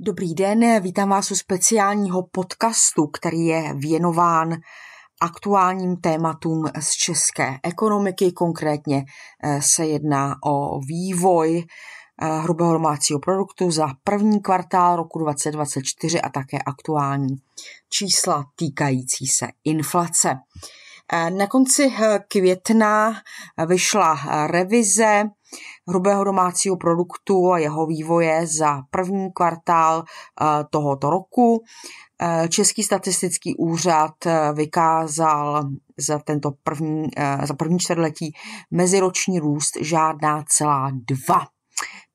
Dobrý den, vítám vás u speciálního podcastu, který je věnován aktuálním tématům z české ekonomiky. Konkrétně eh, se jedná o vývoj eh, hrubého domácího produktu za první kvartál roku 2024 a také aktuální čísla týkající se inflace. Eh, na konci května vyšla revize hrubého domácího produktu a jeho vývoje za první kvartál eh, tohoto roku. Eh, Český statistický úřad eh, vykázal za tento první, za první čtvrtletí meziroční růst žádná celá dva.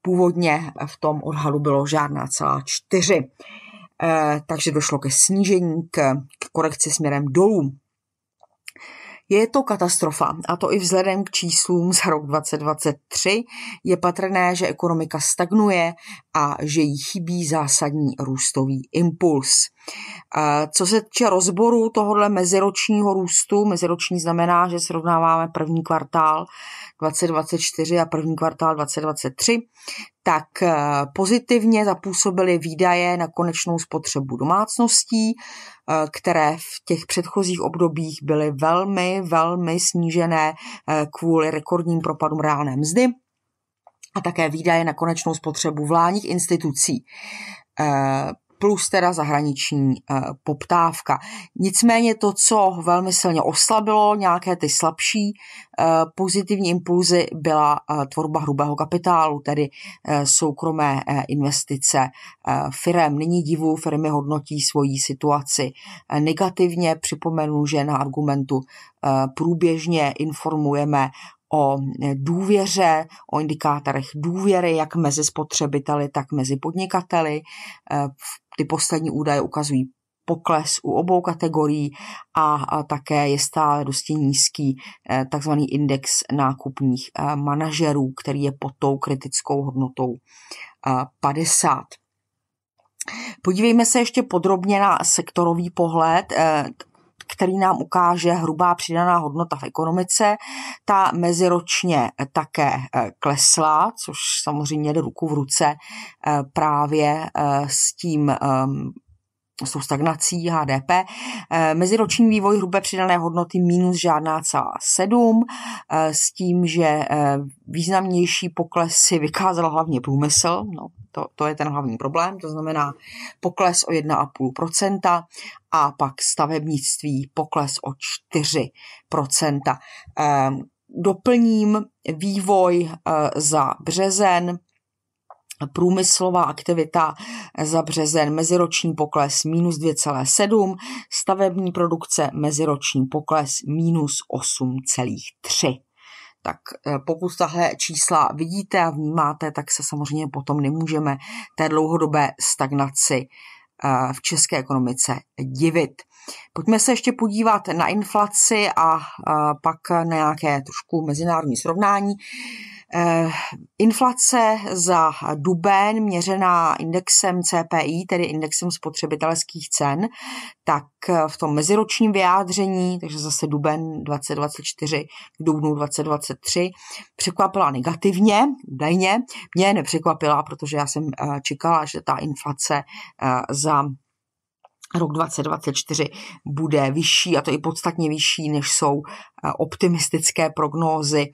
Původně v tom odhadu bylo žádná celá čtyři takže došlo ke snížení, k, korekci směrem dolů. Je to katastrofa, a to i vzhledem k číslům za rok 2023 je patrné, že ekonomika stagnuje a že jí chybí zásadní růstový impuls. Co se týče rozboru tohohle meziročního růstu, meziroční znamená, že srovnáváme první kvartál 2024 a první kvartál 2023, tak eh, pozitivně zapůsobily výdaje na konečnou spotřebu domácností, eh, které v těch předchozích obdobích byly velmi, velmi snížené eh, kvůli rekordním propadům reálné mzdy a také výdaje na konečnou spotřebu vládních institucí plus teda zahraniční eh, poptávka. Nicméně to, co velmi silně oslabilo nějaké ty slabší eh, pozitivní impulzy, byla eh, tvorba hrubého kapitálu, tedy soukromé investice firem. Nyní divu, firmy hodnotí svoji situaci negativně. Připomenu, že na argumentu průběžně informujeme o důvěře, o indikátorech důvěry, jak mezi spotřebiteli, tak mezi podnikateli. V ty poslední údaje ukazují pokles u obou kategorií a, také je stále dosti nízký eh, takzvaný index nákupních eh, manažerů, který je pod tou kritickou hodnotou 50. Eh, Podívejme se ještě podrobně na sektorový pohled který nám ukáže hrubá přidaná hodnota v ekonomice. Ta meziročně také eh, klesla, což samozřejmě jde ruku v ruce eh, právě eh, s tím ehm, tou stagnací HDP. Eh, meziroční vývoj hrubé přidané hodnoty minus žádná celá sedm eh, s tím, že eh, významnější pokles si vykázal hlavně průmysl, no, to, to je ten hlavní problém, to znamená pokles o 1,5% a pak stavebnictví pokles o 4%. Doplním vývoj za březen, Průmyslová aktivita za březen meziroční pokles minus 2,7, stavební produkce meziroční pokles minus 8,3. Tak eh, pokud tahle čísla vidíte a vnímáte, tak se samozřejmě potom nemůžeme té dlouhodobé stagnaci eh, v české ekonomice divit. Pojďme se ještě podívat na inflaci a eh, pak na nějaké trošku mezinárodní srovnání. Eh, inflace za duben měřená indexem CPI, tedy indexem spotřebitelských cen, tak eh, v tom meziročním vyjádření, takže zase duben 2024 k dubnu 2023, překvapila negativně, údajně. Mě nepřekvapila, protože já jsem eh, čekala, že ta inflace za rok 2024 bude vyšší a to i podstatně vyšší, než jsou optimistické prognózy,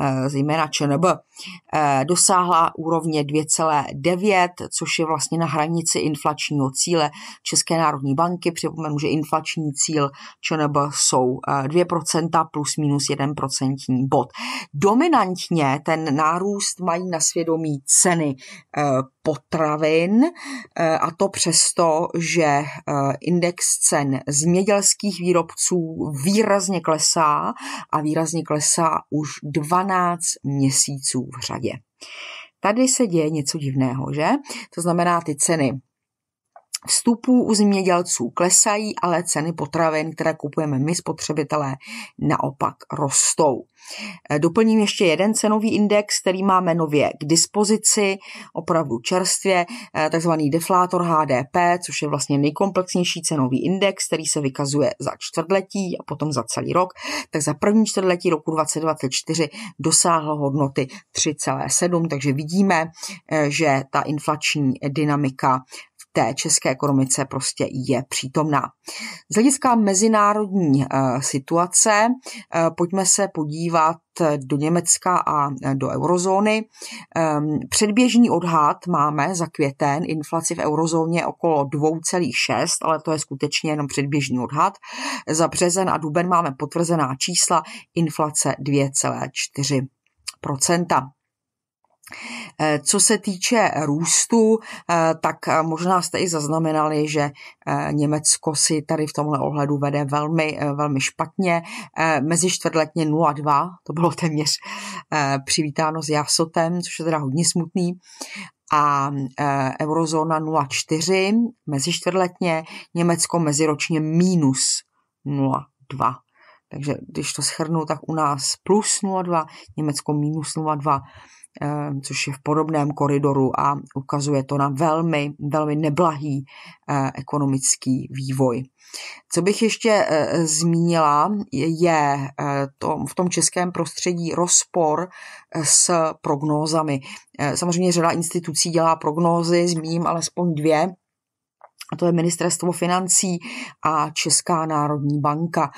eh, zejména ČNB, eh, dosáhla úrovně 2,9, což je vlastně na hranici inflačního cíle České národní banky. Připomenu, že inflační cíl ČNB jsou 2% eh, plus minus 1% bod. Dominantně ten nárůst mají na svědomí ceny potravin a to přesto, že index cen zemědělských výrobců výrazně klesá a výrazně klesá už 12 měsíců v řadě. Tady se děje něco divného, že? To znamená, ty ceny vstupů u zemědělců klesají, ale ceny potravin, které kupujeme my spotřebitelé, naopak rostou. Doplním ještě jeden cenový index, který máme nově k dispozici, opravdu čerstvě, eh, takzvaný deflátor HDP, což je vlastně nejkomplexnější cenový index, který se vykazuje za čtvrtletí a potom za celý rok. Tak za první čtvrtletí roku 2024 dosáhl hodnoty 3,7, takže vidíme, eh, že ta inflační dynamika té české ekonomice prostě je přítomná. Z hlediska mezinárodní eh, situace eh, pojďme se podívat do Německa a eh, do eurozóny. Ehm, předběžný odhad máme za květen inflaci v eurozóně okolo 2,6, ale to je skutečně jenom předběžný odhad. Za březen a duben máme potvrzená čísla inflace 2,4 procenta. Eh, co se týče růstu, eh, tak eh, možná jste i zaznamenali, že Německo si tady v tomhle ohledu vede velmi, velmi špatně. Mezi čtvrtletně 0,2, to bylo téměř přivítáno s Jasotem, což je teda hodně smutný a eurozóna 0,4 mezi čtvrtletně, Německo meziročně minus 0,2. Takže když to shrnu, tak u nás plus 0,2, Německo minus Eh, což je v podobném koridoru a ukazuje to na velmi, velmi neblahý eh, ekonomický vývoj. Co bych ještě eh, zmínila, je to, v tom českém prostředí rozpor s prognózami. Samozřejmě řada institucí dělá prognózy, zmíním alespoň dvě a to je Ministerstvo financí a Česká národní banka.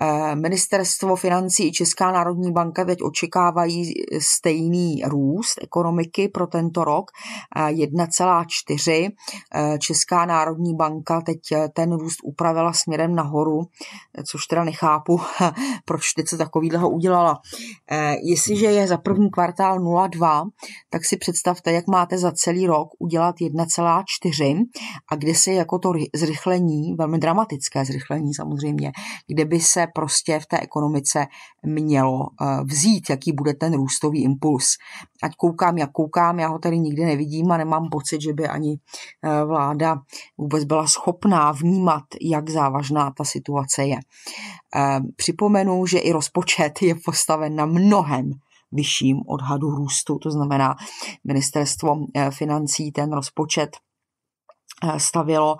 Eh, Ministerstvo financí i Česká národní banka teď očekávají stejný růst ekonomiky pro tento rok 1,4. Eh, eh, Česká národní banka teď ten růst upravila směrem nahoru, což teda nechápu, proč teď se takovýhleho udělala. Jestliže je za první kvartál 0,2, tak si představte, jak máte za celý rok udělat 1,4 a kde se jako to zrychlení, velmi dramatické zrychlení samozřejmě, kde by se prostě v té ekonomice mělo eh, vzít, jaký bude ten růstový impuls. Ať koukám, jak koukám, já ho tady nikdy nevidím a nemám pocit, že by ani eh, vláda vůbec byla schopná vnímat, jak závažná ta situace je. Eh, připomenu, že i rozpočet je postaven na mnohem vyšším odhadu růstu. To znamená, ministerstvo financí ten rozpočet Eh, Stavilo,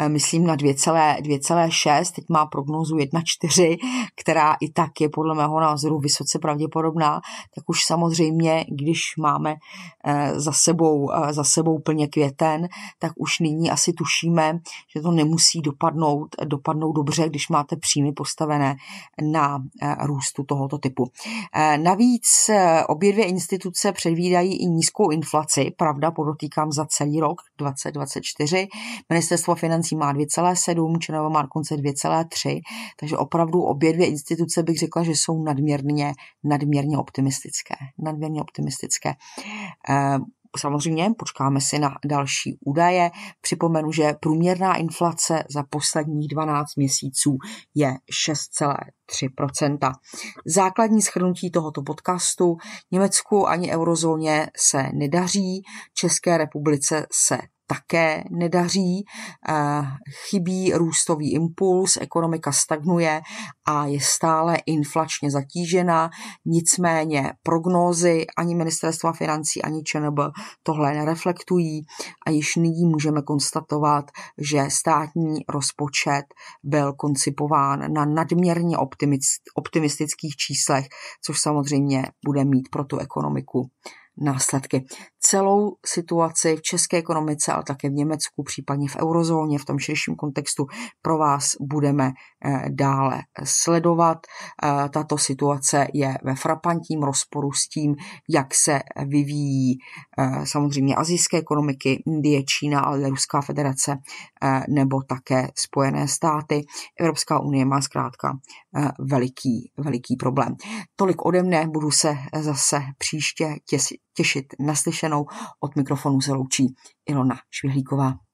eh, myslím, na 2,6, teď má prognozu 1,4, která i tak je podle mého názoru vysoce pravděpodobná, tak už samozřejmě, když máme eh, za sebou, za sebou plně květen, tak už nyní asi tušíme, že to nemusí dopadnout, dopadnout dobře, když máte příjmy postavené na růstu tohoto typu. Navíc obě dvě instituce předvídají i nízkou inflaci, pravda, podotýkám za celý rok, 2024. Ministerstvo financí má 2,7, ČNB má dokonce 2,3, takže opravdu obě dvě instituce bych řekla, že jsou nadměrně, nadměrně optimistické. Nadměrně optimistické. Eh, Samozřejmě počkáme si na další údaje. Připomenu, že průměrná inflace za posledních 12 měsíců je 6,3%. Základní schrnutí tohoto podcastu Německu ani eurozóně se nedaří, České republice se také nedaří, chybí růstový impuls, ekonomika stagnuje a je stále inflačně zatížena. Nicméně prognózy ani ministerstva financí, ani ČNB tohle nereflektují a již nyní můžeme konstatovat, že státní rozpočet byl koncipován na nadměrně optimistických číslech, což samozřejmě bude mít pro tu ekonomiku následky. Celou situaci v české ekonomice, ale také v Německu, případně v eurozóně, v tom širším kontextu pro vás budeme eh, dále sledovat. Eh, tato situace je ve frapantním rozporu s tím, jak se vyvíjí eh, samozřejmě azijské ekonomiky, Indie, Čína, ale Ruská federace nebo také Spojené státy. Evropská unie má zkrátka veliký, veliký problém. Tolik ode mne, budu se zase příště těsit těšit naslyšenou. Od mikrofonu se loučí Ilona Švihlíková.